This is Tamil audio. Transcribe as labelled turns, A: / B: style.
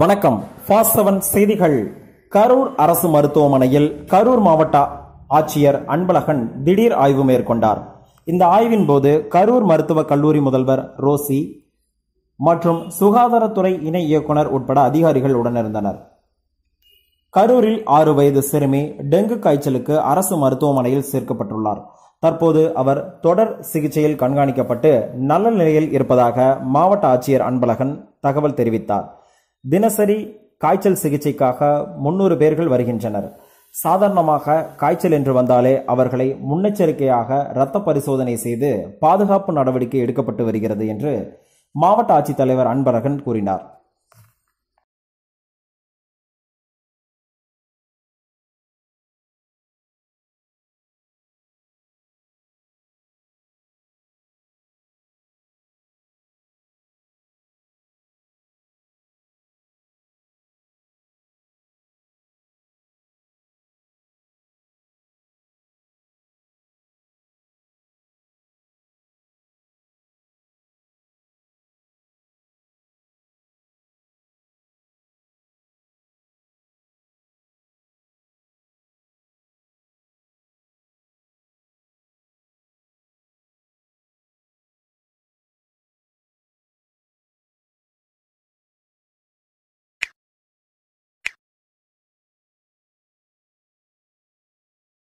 A: வணக்கம் செவன் செய்திகள் கரூர் அரசு மருத்துவமனையில் கரூர் மாவட்ட ஆட்சியர் அன்பழகன் திடீர் ஆய்வு மேற்கொண்டார் இந்த ஆய்வின் போது கரூர் மருத்துவக் கல்லூரி முதல்வர் ரோசி மற்றும் சுகாதாரத்துறை இணை இயக்குனர் உட்பட அதிகாரிகள் உடனிருந்தனர் கரூரில் ஆறு வயது சிறுமி டெங்கு காய்ச்சலுக்கு அரசு மருத்துவமனையில் சேர்க்கப்பட்டுள்ளார் தற்போது அவர் தொடர் சிகிச்சையில் கண்காணிக்கப்பட்டு நல்ல நிலையில் இருப்பதாக மாவட்ட ஆட்சியர் அன்பழகன் தகவல் தெரிவித்தார் தினசரி காய்ச்சல் சிகிச்சைக்காக முன்னூறு பேர்கள் வருகின்றனர் சாதாரணமாக காய்ச்சல் என்று வந்தாலே அவர்களை முன்னெச்சரிக்கையாக இரத்த பரிசோதனை செய்து பாதுகாப்பு நடவடிக்கை எடுக்கப்பட்டு வருகிறது என்று மாவட்ட ஆட்சித்தலைவர் அன்பரகன் கூறினார்